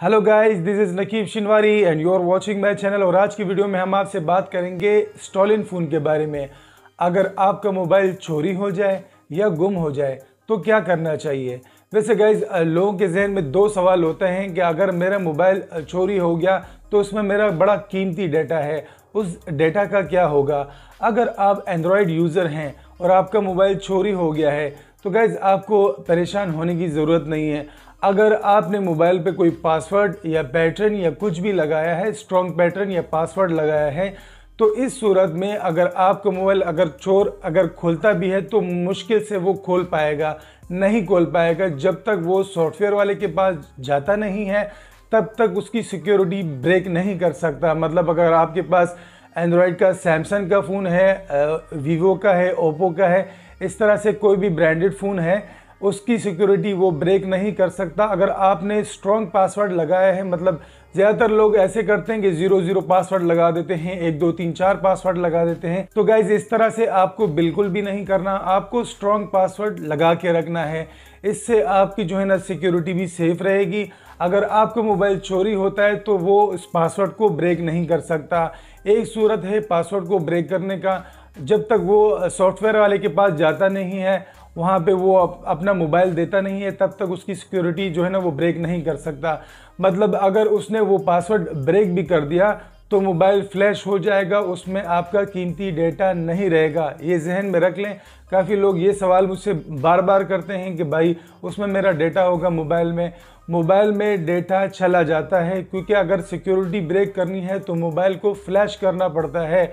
hello guys this is Naqeeb Shinwari and you are watching my channel और आज की video में हम आपसे बात करेंगे स्टॉलिन फ़ोन के बारे में अगर आपका मोबाइल चोरी हो जाए या गुम हो जाए तो क्या करना चाहिए वैसे गाइज लोगों के जहन में दो सवाल होते हैं कि अगर मेरा मोबाइल चोरी हो गया तो उसमें मेरा बड़ा कीमती डेटा है उस डेटा का क्या होगा अगर आप एंड्रॉयड यूज़र हैं और आपका मोबाइल चोरी हो गया है तो गैज़ आपको परेशान होने की ज़रूरत नहीं है अगर आपने मोबाइल पे कोई पासवर्ड या पैटर्न या कुछ भी लगाया है स्ट्रॉन्ग पैटर्न या पासवर्ड लगाया है तो इस सूरत में अगर आपका मोबाइल अगर चोर अगर खोलता भी है तो मुश्किल से वो खोल पाएगा नहीं खोल पाएगा जब तक वो सॉफ्टवेयर वाले के पास जाता नहीं है तब तक उसकी सिक्योरिटी ब्रेक नहीं कर सकता मतलब अगर आपके पास एंड्रॉयड का सैमसंग का फ़ोन है वीवो का है ओप्पो का है इस तरह से कोई भी ब्रांडेड फ़ोन है उसकी सिक्योरिटी वो ब्रेक नहीं कर सकता अगर आपने स्ट्रॉन्ग पासवर्ड लगाया है मतलब ज़्यादातर लोग ऐसे करते हैं कि जीरो जीरो पासवर्ड लगा देते हैं एक दो तीन चार पासवर्ड लगा देते हैं तो गाइज इस तरह से आपको बिल्कुल भी नहीं करना आपको स्ट्रॉन्ग पासवर्ड लगा के रखना है इससे आपकी जो है ना सिक्योरिटी भी सेफ रहेगी अगर आपका मोबाइल चोरी होता है तो वो इस पासवर्ड को ब्रेक नहीं कर सकता एक सूरत है पासवर्ड को ब्रेक करने का जब तक वो सॉफ्टवेयर वाले के पास जाता नहीं है वहाँ पे वो अप, अपना मोबाइल देता नहीं है तब तक उसकी सिक्योरिटी जो है ना वो ब्रेक नहीं कर सकता मतलब अगर उसने वो पासवर्ड ब्रेक भी कर दिया तो मोबाइल फ्लैश हो जाएगा उसमें आपका कीमती डेटा नहीं रहेगा ये जहन में रख लें काफ़ी लोग ये सवाल मुझसे बार बार करते हैं कि भाई उसमें मेरा डेटा होगा मोबाइल में मोबाइल में डेटा चला जाता है क्योंकि अगर सिक्योरिटी ब्रेक करनी है तो मोबाइल को फ्लैश करना पड़ता है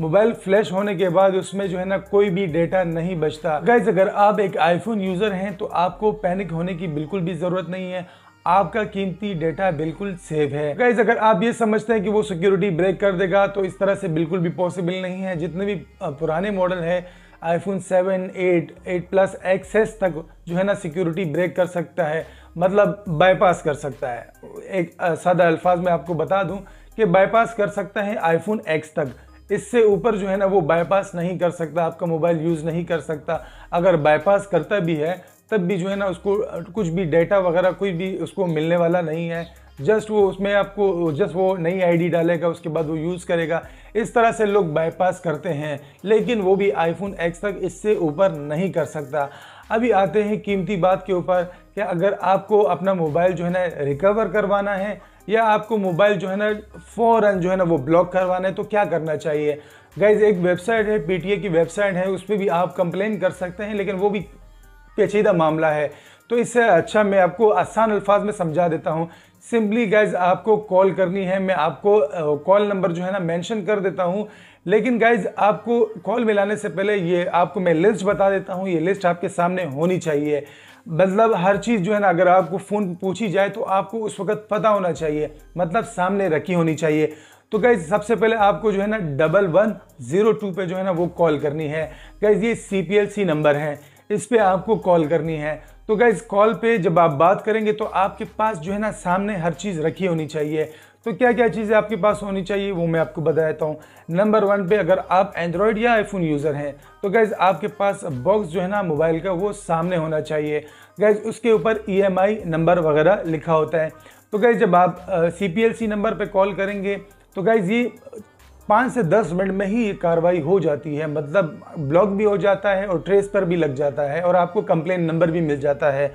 मोबाइल फ्लैश होने के बाद उसमें जो है ना कोई भी डेटा नहीं बचता गैस अगर आप एक आईफोन यूज़र हैं तो आपको पैनिक होने की बिल्कुल भी ज़रूरत नहीं है आपका कीमती डेटा बिल्कुल सेफ है गैस अगर आप ये समझते हैं कि वो सिक्योरिटी ब्रेक कर देगा तो इस तरह से बिल्कुल भी पॉसिबल नहीं है जितने भी पुराने मॉडल है iPhone seven eight eight plus XS तक जो है ना सिक्योरिटी ब्रेक कर सकता है मतलब बाईपास कर सकता है एक सादा अल्फाज में आपको बता दूं कि बाईपास कर सकता है आईफोन एक्स तक इससे ऊपर जो है ना वो बाईपास नहीं कर सकता आपका मोबाइल यूज़ नहीं कर सकता अगर बाईपास करता भी है तब भी जो है ना उसको कुछ भी डेटा वगैरह कोई भी उसको मिलने वाला नहीं है जस्ट वो उसमें आपको जस्ट वो नई आईडी डालेगा उसके बाद वो यूज़ करेगा इस तरह से लोग बाईपास करते हैं लेकिन वो भी आईफोन एक्स तक इससे ऊपर नहीं कर सकता अभी आते हैं कीमती बात के ऊपर कि अगर आपको अपना मोबाइल जो है ना रिकवर करवाना है या आपको मोबाइल जो है ना फ़ौरन जो है ना वो ब्लॉक करवाना है तो क्या करना चाहिए गाइज एक वेबसाइट है पीटीए की वेबसाइट है उस पर भी आप कंप्लेन कर सकते हैं लेकिन वो भी पेचीदा मामला है तो इससे अच्छा मैं आपको आसान अल्फाज में समझा देता हूँ सिंपली गाइज आपको कॉल करनी है मैं आपको कॉल नंबर जो है ना मेंशन कर देता हूँ लेकिन गाइज आपको कॉल मिलाने से पहले ये आपको मैं लिस्ट बता देता हूँ ये लिस्ट आपके सामने होनी चाहिए मतलब हर चीज़ जो है ना अगर आपको फ़ोन पूछी जाए तो आपको उस वक्त पता होना चाहिए मतलब सामने रखी होनी चाहिए तो गाइज सबसे पहले आपको जो है ना डबल वन ज़ीरो टू पर जो है ना वो कॉल करनी है गाइज ये C P L C number है इस पर आपको कॉल करनी है तो गाइज कॉल पे जब आप बात करेंगे तो आपके पास जो है ना सामने हर चीज़ रखी होनी चाहिए तो क्या क्या चीज़ें आपके पास होनी चाहिए वो मैं आपको बता देता हूँ नंबर वन पे अगर आप एंड्रॉयड या आईफोन यूज़र हैं तो गैज़ आपके पास बॉक्स जो है ना मोबाइल का वो सामने होना चाहिए गैज़ उसके ऊपर ई e नंबर वगैरह लिखा होता है तो गैज़ जब आप सी नंबर पर कॉल करेंगे तो गैज़ ये पाँच से दस मिनट में ही ये कार्रवाई हो जाती है मतलब ब्लॉक भी हो जाता है और ट्रेस पर भी लग जाता है और आपको कंप्लेन नंबर भी मिल जाता है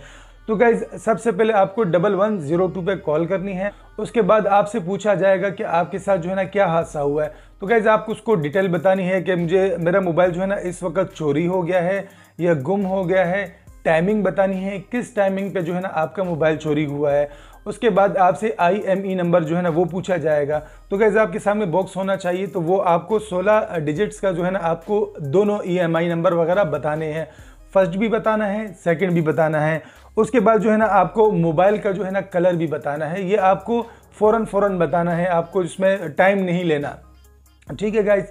तो गाइज सबसे पहले आपको डबल वन जीरो टू पर कॉल करनी है उसके बाद आपसे पूछा जाएगा कि आपके साथ जो है ना क्या हादसा हुआ है तो गाइज आपको उसको डिटेल बतानी है कि मुझे मेरा मोबाइल जो है ना इस वक्त चोरी हो गया है या गुम हो गया है टाइमिंग बतानी है किस टाइमिंग पे जो है ना आपका मोबाइल चोरी हुआ है उसके बाद आपसे आई एम ई नंबर जो है ना वो पूछा जाएगा तो कैसे आपके सामने बॉक्स होना चाहिए तो वो आपको 16 डिजिट्स का जो है ना आपको दोनों ई एम आई नंबर वगैरह बताने हैं फर्स्ट भी बताना है सेकंड भी बताना है उसके बाद जो है ना आपको मोबाइल का जो है ना कलर भी बताना है ये आपको फ़ौर फ़ौरन बताना है आपको इसमें टाइम नहीं लेना ठीक है गाइज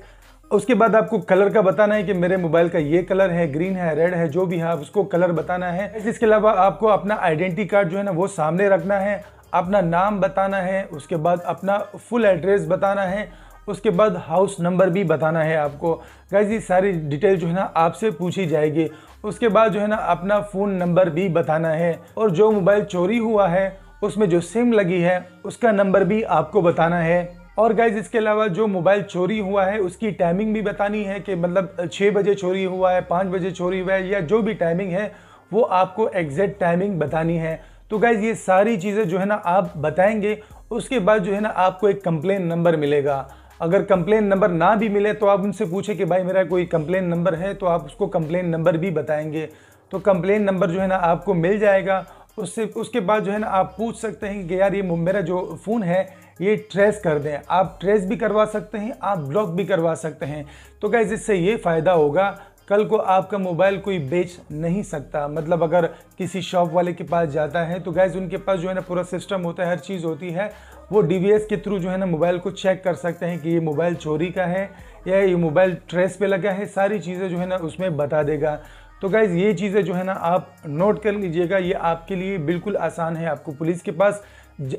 उसके बाद आपको कलर का बताना है कि मेरे मोबाइल का ये कलर है ग्रीन है रेड है जो भी है उसको कलर बताना है इसके अलावा आपको अपना आइडेंटिटी कार्ड जो है ना वो सामने रखना है अपना नाम बताना है उसके बाद अपना फुल एड्रेस बताना है उसके बाद हाउस नंबर भी बताना है आपको गैस ये सारी डिटेल जो है ना आपसे पूछी जाएगी उसके बाद जो है ना अपना फ़ोन नंबर भी बताना है और जो मोबाइल चोरी हुआ है उसमें जो सिम लगी है उसका नंबर भी आपको बताना है और गाइज इसके अलावा जो मोबाइल चोरी हुआ है उसकी टाइमिंग भी बतानी है कि मतलब छः बजे चोरी हुआ है पाँच बजे चोरी हुआ है या जो भी टाइमिंग है वो आपको एग्जैक्ट टाइमिंग बतानी है तो गाइज ये सारी चीज़ें जो है ना आप बताएंगे उसके बाद जो है ना आपको एक कंप्लेन नंबर मिलेगा अगर कंप्लेन नंबर ना भी मिले तो आप उनसे पूछें कि भाई मेरा कोई कंप्लेन नंबर है तो आप उसको कंप्लेन नंबर भी बताएंगे तो कंप्लेन नंबर जो है ना आपको मिल जाएगा उससे उसके बाद जो है ना आप पूछ सकते हैं कि यार ये मेरा जो फ़ोन है ये ट्रेस कर दें आप ट्रेस भी करवा सकते हैं आप ब्लॉक भी करवा सकते हैं तो गैस इससे ये फ़ायदा होगा कल को आपका मोबाइल कोई बेच नहीं सकता मतलब अगर किसी शॉप वाले के पास जाता है तो गैज़ उनके पास जो है ना पूरा सिस्टम होता है हर चीज़ होती है वो डी के थ्रू जो है ना मोबाइल को चेक कर सकते हैं कि ये मोबाइल चोरी का है या ये मोबाइल ट्रेस पे लगा है सारी चीज़ें जो है ना उसमें बता देगा तो गाइज़ ये चीज़ें जो है ना आप नोट कर लीजिएगा ये आपके लिए बिल्कुल आसान है आपको पुलिस के पास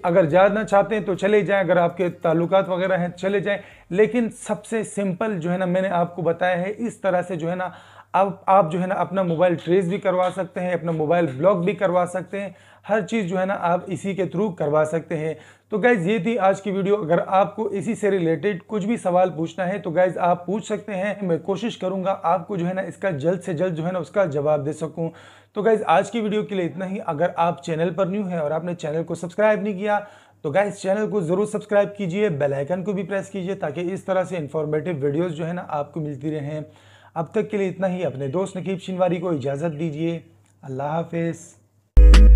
अगर जाना चाहते हैं तो चले जाएं अगर आपके ताल्लुकात वगैरह हैं चले जाएं लेकिन सबसे सिंपल जो है ना मैंने आपको बताया है इस तरह से जो है ना अब आप जो है ना अपना मोबाइल ट्रेस भी करवा सकते हैं अपना मोबाइल ब्लॉक भी करवा सकते हैं हर चीज़ जो है ना आप इसी के थ्रू करवा सकते हैं तो गाइज़ ये थी आज की वीडियो अगर आपको इसी से रिलेटेड कुछ भी सवाल पूछना है तो गाइज़ आप पूछ सकते हैं मैं कोशिश करूँगा आपको जो है ना इसका जल्द से जल्द जो है ना उसका जवाब दे सकूँ तो गाइज़ आज की वीडियो के लिए इतना ही अगर आप चैनल पर न्यू हैं और आपने चैनल को सब्सक्राइब नहीं किया तो गाइज चैनल को ज़रूर सब्सक्राइब कीजिए बेलाइकन को भी प्रेस कीजिए ताकि इस तरह से इन्फॉर्मेटिव वीडियोज़ जो है ना आपको मिलती रहें अब तक के लिए इतना ही अपने दोस्त नकीब शिनवारी को इजाज़त दीजिए अल्लाह हाफिज़